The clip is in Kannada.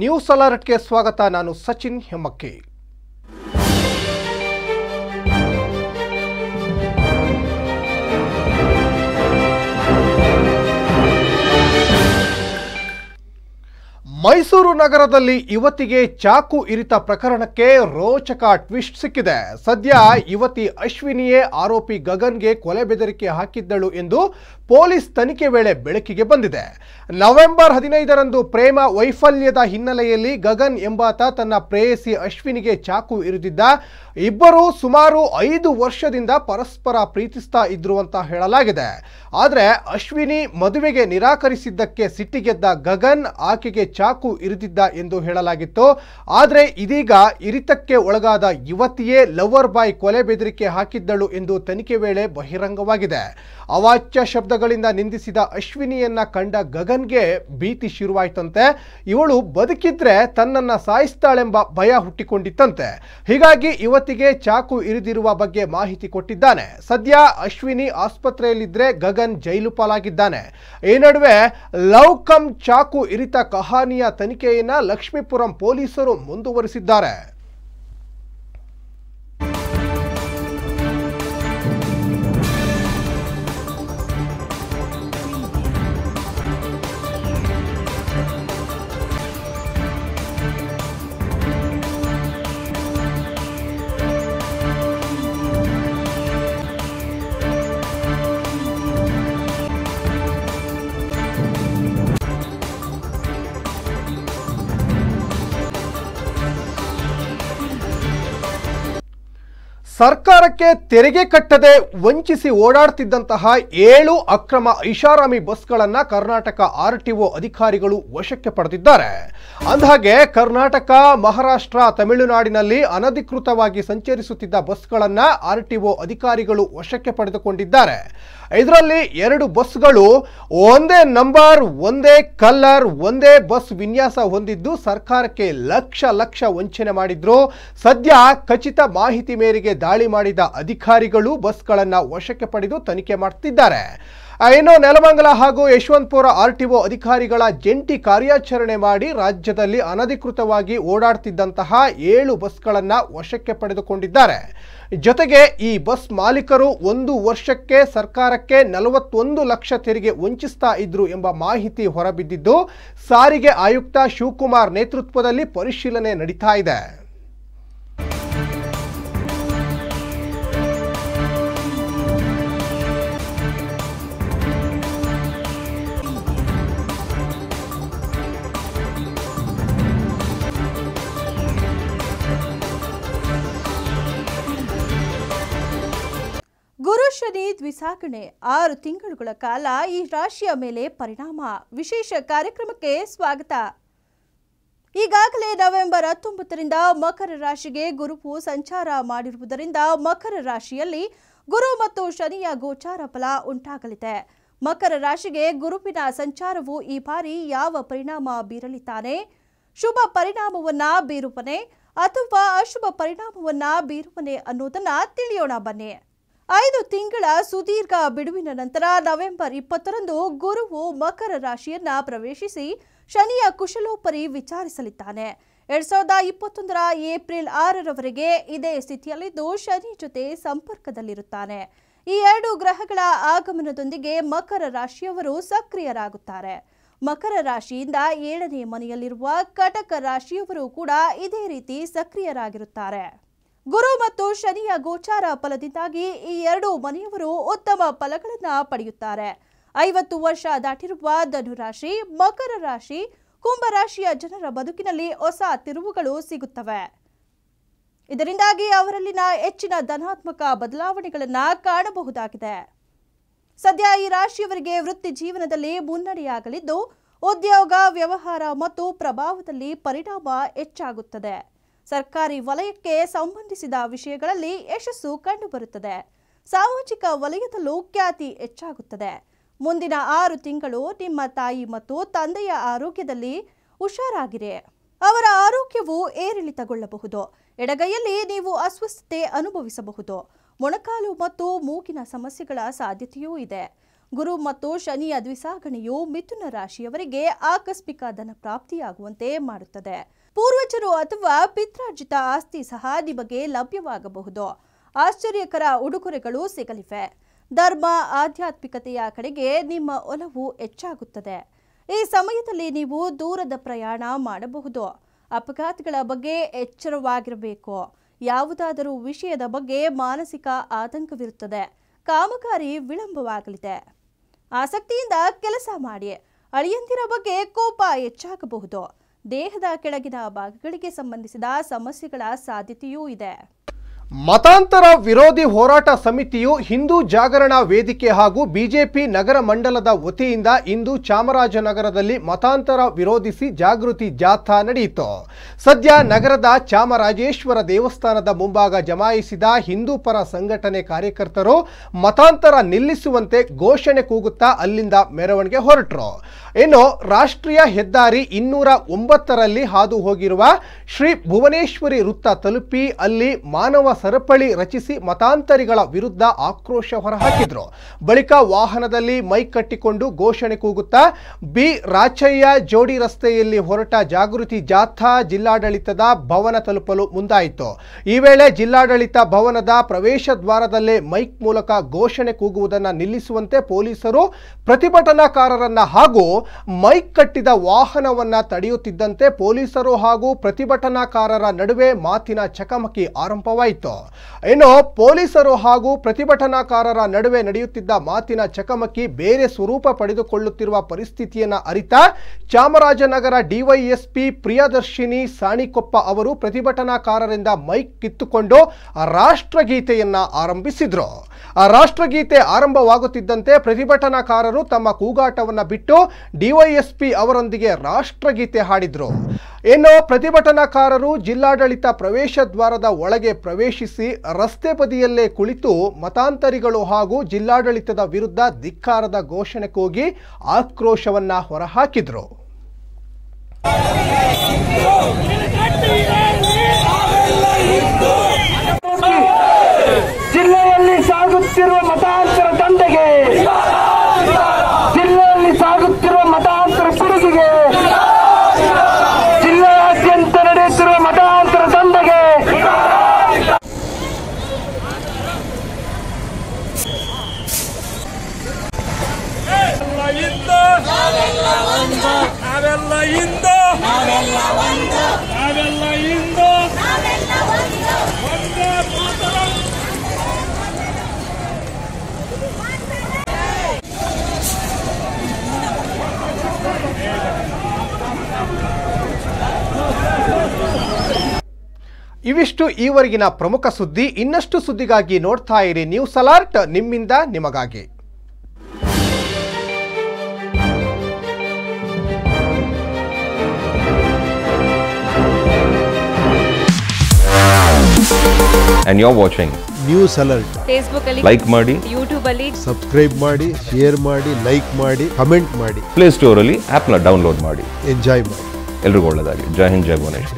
ನ್ಯೂಸ್ ಅಲರ್ಟ್ಗೆ ಸ್ವಾಗತ ನಾನು ಸಚಿನ್ ಹೆಮ್ಮಕ್ಕಿ ಮೈಸೂರು ನಗರದಲ್ಲಿ ಯುವತಿಗೆ ಚಾಕು ಇರಿತ ಪ್ರಕರಣಕ್ಕೆ ರೋಚಕ ಟ್ವಿಸ್ಟ್ ಸಿಕ್ಕಿದೆ ಸದ್ಯ ಯುವತಿ ಅಶ್ವಿನಿಯೇ ಆರೋಪಿ ಗಗನ್ಗೆ ಕೊಲೆ ಬೆದರಿಕೆ ಹಾಕಿದ್ದಳು ಎಂದು ಪೊಲೀಸ್ ತನಿಖೆ ವೇಳೆ ಬೆಳಕಿಗೆ ಬಂದಿದೆ ನವೆಂಬರ್ ಹದಿನೈದರಂದು ಪ್ರೇಮ ವೈಫಲ್ಯದ ಹಿನ್ನೆಲೆಯಲ್ಲಿ ಗಗನ್ ಎಂಬಾತ ತನ್ನ ಪ್ರೇಯಸಿ ಅಶ್ವಿನಿಗೆ ಚಾಕು ಇರಿದಿದ್ದ ಇಬ್ಬರು ಸುಮಾರು ಐದು ವರ್ಷದಿಂದ ಪರಸ್ಪರ ಪ್ರೀತಿಸ್ತಾ ಇದ್ರು ಅಂತ ಹೇಳಲಾಗಿದೆ ಆದರೆ ಅಶ್ವಿನಿ ಮದುವೆಗೆ ನಿರಾಕರಿಸಿದ್ದಕ್ಕೆ ಸಿಟ್ಟಿಗೆದ್ದ ಗಗನ್ ಆಕೆಗೆ ಚಾಕು ಚಾಕು ಇರಿದಿದ್ದ ಎಂದು ಹೇಳಲಾಗಿತ್ತು ಆದರೆ ಇದೀಗ ಇರಿತಕ್ಕೆ ಒಳಗಾದ ಯುವತಿಯೇ ಲವರ್ ಬಾಯ್ ಕೊಲೆ ಬೆದರಿಕೆ ಹಾಕಿದ್ದಳು ಎಂದು ತನಿಖೆ ವೇಳೆ ಬಹಿರಂಗವಾಗಿದೆ ಅವಾಚ್ಯ ಶಬ್ದಗಳಿಂದ ನಿಂದಿಸಿದ ಅಶ್ವಿನಿಯನ್ನ ಕಂಡ ಗಗನ್ಗೆ ಭೀತಿ ಶುರುವಾಯಿತಂತೆ ಇವಳು ಬದುಕಿದ್ರೆ ತನ್ನನ್ನ ಸಾಯಿಸ್ತಾಳೆಂಬ ಭಯ ಹುಟ್ಟಿಕೊಂಡಿತ್ತಂತೆ ಹೀಗಾಗಿ ಯುವತಿಗೆ ಚಾಕು ಇರಿದಿರುವ ಬಗ್ಗೆ ಮಾಹಿತಿ ಕೊಟ್ಟಿದ್ದಾನೆ ಸದ್ಯ ಅಶ್ವಿನಿ ಆಸ್ಪತ್ರೆಯಲ್ಲಿದ್ರೆ ಗಗನ್ ಜೈಲು ಪಾಲಾಗಿದ್ದಾನೆ ಈ ನಡುವೆ ಲವ್ ಕಮ್ ಚಾಕು ಇರಿತ ಕಹಾನಿ ಘಟನೆಯ ತನಿಖೆಯನ್ನು ಲಕ್ಷ್ಮೀಪುರಂ ಪೊಲೀಸರು ಮುಂದುವರಿಸಿದ್ದಾರೆ ಸರ್ಕಾರಕ್ಕೆ ತೆರಿಗೆ ಕಟ್ಟದೆ ವಂಚಿಸಿ ಓಡಾಡ್ತಿದ್ದಂತಹ ಏಳು ಅಕ್ರಮ ಐಷಾರಾಮಿ ಬಸ್ಗಳನ್ನು ಕರ್ನಾಟಕ ಆರ್ ಅಧಿಕಾರಿಗಳು ವಶಕ್ಕೆ ಪಡೆದಿದ್ದಾರೆ ಅಂದಹಾಗೆ ಕರ್ನಾಟಕ ಮಹಾರಾಷ್ಟ್ರ ತಮಿಳುನಾಡಿನಲ್ಲಿ ಅನಧಿಕೃತವಾಗಿ ಸಂಚರಿಸುತ್ತಿದ್ದ ಬಸ್ಗಳನ್ನು ಆರ್ ಅಧಿಕಾರಿಗಳು ವಶಕ್ಕೆ ಪಡೆದುಕೊಂಡಿದ್ದಾರೆ ಇದರಲ್ಲಿ ಎರಡು ಬಸ್ಗಳು ಒಂದೇ ನಂಬರ್ ಒಂದೇ ಕಲರ್ ಒಂದೇ ಬಸ್ ವಿನ್ಯಾಸ ಹೊಂದಿದ್ದು ಸರ್ಕಾರಕ್ಕೆ ಲಕ್ಷ ಲಕ್ಷ ವಂಚನೆ ಮಾಡಿದ್ರು ಸದ್ಯ ಖಚಿತ ಮಾಹಿತಿ ಮೇರೆಗೆ ದಾಳಿ ಮಾಡಿದ ಅಧಿಕಾರಿಗಳು ಬಸ್ಗಳನ್ನು ವಶಕ್ಕೆ ಪಡೆದು ತನಿಖೆ ಮಾಡುತ್ತಿದ್ದಾರೆ ಐನೋ ನೆಲಮಂಗಲ ಹಾಗೂ ಯಶವಂತಪುರ ಆರ್ಟಿಒ ಅಧಿಕಾರಿಗಳ ಜಂಟಿ ಕಾರ್ಯಾಚರಣೆ ಮಾಡಿ ರಾಜ್ಯದಲ್ಲಿ ಅನಧಿಕೃತವಾಗಿ ಓಡಾಡ್ತಿದ್ದಂತಹ ಏಳು ಬಸ್ಗಳನ್ನು ವಶಕ್ಕೆ ಪಡೆದುಕೊಂಡಿದ್ದಾರೆ ಜೊತೆಗೆ ಈ ಬಸ್ ಮಾಲೀಕರು ಒಂದು ವರ್ಷಕ್ಕೆ ಸರ್ಕಾರಕ್ಕೆ ನಲವತ್ತೊಂದು ಲಕ್ಷ ತೆರಿಗೆ ವಂಚಿಸ್ತಾ ಇದ್ರು ಎಂಬ ಮಾಹಿತಿ ಹೊರಬಿದ್ದಿದ್ದು ಸಾರಿಗೆ ಆಯುಕ್ತ ಶಿವಕುಮಾರ್ ನೇತೃತ್ವದಲ್ಲಿ ಪರಿಶೀಲನೆ ನಡೀತಾ ಇದೆ ಗುರು ಶನಿ ದ್ವಿಸಾಗಣೆ ಆರು ತಿಂಗಳುಗಳ ಕಾಲ ಈ ರಾಶಿಯ ಮೇಲೆ ಪರಿಣಾಮ ವಿಶೇಷ ಕಾರ್ಯಕ್ರಮಕ್ಕೆ ಸ್ವಾಗತ ಈಗಾಗಲೇ ನವೆಂಬರ್ ಹತ್ತೊಂಬತ್ತರಿಂದ ಮಕರ ರಾಶಿಗೆ ಗುರುವು ಸಂಚಾರ ಮಾಡಿರುವುದರಿಂದ ಮಕರ ರಾಶಿಯಲ್ಲಿ ಗುರು ಮತ್ತು ಶನಿಯ ಗೋಚಾರ ಫಲ ಉಂಟಾಗಲಿದೆ ಮಕರ ರಾಶಿಗೆ ಗುರುವಿನ ಸಂಚಾರವು ಈ ಬಾರಿ ಯಾವ ಪರಿಣಾಮ ಬೀರಲಿದ್ದಾನೆ ಶುಭ ಪರಿಣಾಮವನ್ನ ಬೀರುವನೆ ಅಥವಾ ಅಶುಭ ಪರಿಣಾಮವನ್ನ ಬೀರುವನೆ ಅನ್ನೋದನ್ನ ತಿಳಿಯೋಣ ಬನ್ನಿ ಐದು ತಿಂಗಳ ಸುದೀರ್ಘ ಬಿಡುವಿನ ನಂತರ ನವೆಂಬರ್ ಇಪ್ಪತ್ತರಂದು ಗುರುವು ಮಕರ ರಾಶಿಯನ್ನ ಪ್ರವೇಶಿಸಿ ಶನಿಯ ಕುಶಲೋಪರಿ ವಿಚಾರಿಸಲಿದ್ದಾನೆ ಎರಡ್ ಸಾವಿರದ ಇಪ್ಪತ್ತೊಂದರ ಏಪ್ರಿಲ್ ಆರರವರೆಗೆ ಇದೇ ಸ್ಥಿತಿಯಲ್ಲಿದ್ದು ಶನಿ ಜೊತೆ ಸಂಪರ್ಕದಲ್ಲಿರುತ್ತಾನೆ ಈ ಎರಡು ಗ್ರಹಗಳ ಆಗಮನದೊಂದಿಗೆ ಮಕರ ರಾಶಿಯವರು ಸಕ್ರಿಯರಾಗುತ್ತಾರೆ ಮಕರ ರಾಶಿಯಿಂದ ಏಳನೇ ಮನೆಯಲ್ಲಿರುವ ಕಟಕ ರಾಶಿಯವರು ಕೂಡ ಇದೇ ರೀತಿ ಸಕ್ರಿಯರಾಗಿರುತ್ತಾರೆ ಗುರು ಮತ್ತು ಶನಿಯ ಗೋಚಾರ ಫಲದಿಂದಾಗಿ ಈ ಎರಡು ಮನೆಯವರು ಉತ್ತಮ ಫಲಗಳನ್ನು ಪಡೆಯುತ್ತಾರೆ ಐವತ್ತು ವರ್ಷ ದಾಟಿರುವ ಧನುರಾಶಿ ಮಕರ ರಾಶಿ ಕುಂಭರಾಶಿಯ ಜನರ ಬದುಕಿನಲ್ಲಿ ಹೊಸ ತಿರುವುಗಳು ಸಿಗುತ್ತವೆ ಇದರಿಂದಾಗಿ ಅವರಲ್ಲಿನ ಹೆಚ್ಚಿನ ಧನಾತ್ಮಕ ಬದಲಾವಣೆಗಳನ್ನು ಕಾಣಬಹುದಾಗಿದೆ ಸದ್ಯ ಈ ರಾಶಿಯವರಿಗೆ ವೃತ್ತಿ ಜೀವನದಲ್ಲಿ ಮುನ್ನಡೆಯಾಗಲಿದ್ದು ಉದ್ಯೋಗ ವ್ಯವಹಾರ ಮತ್ತು ಪ್ರಭಾವದಲ್ಲಿ ಪರಿಣಾಮ ಹೆಚ್ಚಾಗುತ್ತದೆ ಸರ್ಕಾರಿ ವಲಯಕ್ಕೆ ಸಂಬಂಧಿಸಿದ ವಿಷಯಗಳಲ್ಲಿ ಯಶಸ್ಸು ಕಂಡುಬರುತ್ತದೆ ಸಾಮಾಜಿಕ ವಲಯದಲ್ಲೂ ಖ್ಯಾತಿ ಹೆಚ್ಚಾಗುತ್ತದೆ ಮುಂದಿನ ಆರು ತಿಂಗಳು ನಿಮ್ಮ ತಾಯಿ ಮತ್ತು ತಂದೆಯ ಆರೋಗ್ಯದಲ್ಲಿ ಹುಷಾರಾಗಿರಿ ಅವರ ಆರೋಗ್ಯವು ಏರಿಳಿತಗೊಳ್ಳಬಹುದು ಎಡಗೈಯಲ್ಲಿ ನೀವು ಅಸ್ವಸ್ಥತೆ ಅನುಭವಿಸಬಹುದು ಮೊಣಕಾಲು ಮತ್ತು ಮೂಗಿನ ಸಮಸ್ಯೆಗಳ ಸಾಧ್ಯತೆಯೂ ಇದೆ ಗುರು ಮತ್ತು ಶನಿಯ ದ್ವಿಸಾಗಣೆಯು ಮಿಥುನ ರಾಶಿಯವರಿಗೆ ಆಕಸ್ಮಿಕ ಧನ ಪ್ರಾಪ್ತಿಯಾಗುವಂತೆ ಮಾಡುತ್ತದೆ ಪೂರ್ವಜರು ಅಥವಾ ಪಿತ್ರಾರ್ಜಿತ ಆಸ್ತಿ ಸಹ ನಿಮಗೆ ಲಭ್ಯವಾಗಬಹುದು ಆಶ್ಚರ್ಯಕರ ಉಡುಗೊರೆಗಳು ಸಿಗಲಿವೆ ಧರ್ಮ ಆಧ್ಯಾತ್ಮಿಕತೆಯ ಕಡೆಗೆ ನಿಮ್ಮ ಒಲವು ಹೆಚ್ಚಾಗುತ್ತದೆ ಈ ಸಮಯದಲ್ಲಿ ನೀವು ದೂರದ ಪ್ರಯಾಣ ಮಾಡಬಹುದು ಅಪಘಾತಗಳ ಬಗ್ಗೆ ಎಚ್ಚರವಾಗಿರಬೇಕು ಯಾವುದಾದರೂ ವಿಷಯದ ಬಗ್ಗೆ ಮಾನಸಿಕ ಆತಂಕವಿರುತ್ತದೆ ಕಾಮಗಾರಿ ವಿಳಂಬವಾಗಲಿದೆ ಆಸಕ್ತಿಯಿಂದ ಕೆಲಸ ಮಾಡಿ ಅಳಿಯಂದಿರ ಬಗ್ಗೆ ಕೋಪ ಹೆಚ್ಚಾಗಬಹುದು ದೇಹದ ಕೆಳಗಿನ ಭಾಗಗಳಿಗೆ ಸಂಬಂಧಿಸಿದ ಸಮಸ್ಯೆಗಳ ಸಾಧ್ಯತೆಯೂ ಇದೆ ಮತಾಂತರ ವಿರೋಧಿ ಹೋರಾಟ ಸಮಿತಿಯು ಹಿಂದೂ ಜಾಗರಣ ವೇದಿಕೆ ಹಾಗೂ ಬಿಜೆಪಿ ನಗರ ಮಂಡಲದ ವತಿಯಿಂದ ಇಂದು ಚಾಮರಾಜನಗರದಲ್ಲಿ ಮತಾಂತರ ವಿರೋಧಿಸಿ ಜಾಗೃತಿ ಜಾಥಾ ನಡೆಯಿತು ಸದ್ಯ ನಗರದ ಚಾಮರಾಜೇಶ್ವರ ದೇವಸ್ಥಾನದ ಮುಂಭಾಗ ಜಮಾಯಿಸಿದ ಹಿಂದೂ ಪರ ಸಂಘಟನೆ ಕಾರ್ಯಕರ್ತರು ಮತಾಂತರ ನಿಲ್ಲಿಸುವಂತೆ ಘೋಷಣೆ ಕೂಗುತ್ತಾ ಅಲ್ಲಿಂದ ಮೆರವಣಿಗೆ ಹೊರಟರು ಇನ್ನು ರಾಷ್ಟ್ರೀಯ ಹೆದ್ದಾರಿ ಇನ್ನೂರ ಒಂಬತ್ತರಲ್ಲಿ ಹಾದು ಹೋಗಿರುವ ಶ್ರೀ ಭುವನೇಶ್ವರಿ ವೃತ್ತ ತಲುಪಿ ಅಲ್ಲಿ ಮಾನವ ಸರಪಳಿ ರಚಿಸಿ ಮತಾಂತರಿಗಳ ವಿರುದ್ಧ ಆಕ್ರೋಶ ಹೊರಹಾಕಿದ್ರು ಬಳಿಕ ವಾಹನದಲ್ಲಿ ಮೈಕ್ ಕಟ್ಟಿಕೊಂಡು ಘೋಷಣೆ ಕೂಗುತ್ತಾ ಬಿ ರಾಚಯ್ಯ ಜೋಡಿ ರಸ್ತೆಯಲ್ಲಿ ಹೊರಟ ಜಾಗೃತಿ ಜಾಥಾ ಜಿಲ್ಲಾಡಳಿತದ ಭವನ ತಲುಪಲು ಮುಂದಾಯಿತು ಈ ವೇಳೆ ಜಿಲ್ಲಾಡಳಿತ ಭವನದ ಪ್ರವೇಶ ದ್ವಾರದಲ್ಲೇ ಮೈಕ್ ಮೂಲಕ ಘೋಷಣೆ ಕೂಗುವುದನ್ನು ನಿಲ್ಲಿಸುವಂತೆ ಪೊಲೀಸರು ಪ್ರತಿಭಟನಾಕಾರರನ್ನ ಹಾಗೂ ಮೈಕ್ ಕಟ್ಟಿದ ವಾಹನವನ್ನ ತಡೆಯುತ್ತಿದ್ದಂತೆ ಪೊಲೀಸರು ಹಾಗೂ ಪ್ರತಿಭಟನಾಕಾರರ ನಡುವೆ ಮಾತಿನ ಚಕಮಕಿ ಆರಂಭವಾಯಿತು ಇನ್ನು ಪೊಲೀಸರು ಹಾಗೂ ಪ್ರತಿಭಟನಾಕಾರರ ನಡುವೆ ನಡೆಯುತ್ತಿದ್ದ ಮಾತಿನ ಚಕಮಕಿ ಬೇರೆ ಸ್ವರೂಪ ಪಡೆದುಕೊಳ್ಳುತ್ತಿರುವ ಪರಿಸ್ಥಿತಿಯನ್ನ ಅರಿತ ಚಾಮರಾಜನಗರ ಡಿವೈಎಸ್ಪಿ ಪ್ರಿಯದರ್ಶಿನಿ ಸಾಣಿಕೊಪ್ಪ ಅವರು ಪ್ರತಿಭಟನಾಕಾರರಿಂದ ಮೈಕ್ ಕಿತ್ತುಕೊಂಡು ರಾಷ್ಟ್ರಗೀತೆಯನ್ನ ಆರಂಭಿಸಿದ್ರು ಆ ರಾಷ್ಟ್ರಗೀತೆ ಆರಂಭವಾಗುತ್ತಿದ್ದಂತೆ ಪ್ರತಿಭಟನಾಕಾರರು ತಮ್ಮ ಕೂಗಾಟವನ್ನು ಬಿಟ್ಟು ಡಿವೈಎಸ್ಪಿ ಅವರೊಂದಿಗೆ ರಾಷ್ಟ್ರಗೀತೆ ಹಾಡಿದರು ಏನು ಪ್ರತಿಭಟನಾಕಾರರು ಜಿಲ್ಲಾಡಳಿತ ಪ್ರವೇಶ ದ್ವಾರದ ಒಳಗೆ ಪ್ರವೇಶಿಸಿ ರಸ್ತೆ ಬದಿಯಲ್ಲೇ ಕುಳಿತು ಮತಾಂತರಿಗಳು ಹಾಗೂ ಜಿಲ್ಲಾಡಳಿತದ ವಿರುದ್ಧ ಧಿಕ್ಕಾರದ ಘೋಷಣೆ ಕೂಗಿ ಆಕ್ರೋಶವನ್ನು ಹೊರಹಾಕಿದರು ಸಾಗುತ್ತಿರುವ ಮತಾಂತರ ದಂಧೆಗೆ ಜಿಲ್ಲೆಯಲ್ಲಿ ಸಾಗುತ್ತಿರುವ ಮತಾಂತರ ಸುರುಗಿಗೆ ಜಿಲ್ಲೆಯಾದ್ಯಂತ ನಡೆಯುತ್ತಿರುವ ಮತಾಂತರ ಅವೆಲ್ಲ ನಾವೆಲ್ಲ ಅವೆಲ್ಲ ಇವಿಷ್ಟು ಈವರೆಗಿನ ಪ್ರಮುಖ ಸುದ್ದಿ ಇನ್ನಷ್ಟು ಸುದ್ದಿಗಾಗಿ ನೋಡ್ತಾ ಇರಿ ನ್ಯೂಸ್ ಅಲರ್ಟ್ ನಿಮ್ಮಿಂದ ನಿಮಗಾಗಿ and you're watching news alert Facebook ಅಲ್ಲಿ ಲೈಕ್ ಮಾಡಿ ಯೂಟ್ಯೂಬ್ ಅಲ್ಲಿ ಸಬ್ಸ್ಕ್ರೈಬ್ ಮಾಡಿ ಶೇರ್ ಮಾಡಿ ಲೈಕ್ ಮಾಡಿ ಕಮೆಂಟ್ ಮಾಡಿ ಪ್ಲೇ ಸ್ಟೋರ್ ಅಲ್ಲಿ ಆಪ್ ನ ಡೌನ್ಲೋಡ್ ಮಾಡಿ ಎಂಜಾಯ್ ಮಾಡಿ ಎಲ್ರಿಗೂ ಒಳ್ಳೆದಾಗಿ ಜೈ ಹಿಂದ್ ಜೈ ಭುವನೇಶ್ವರ್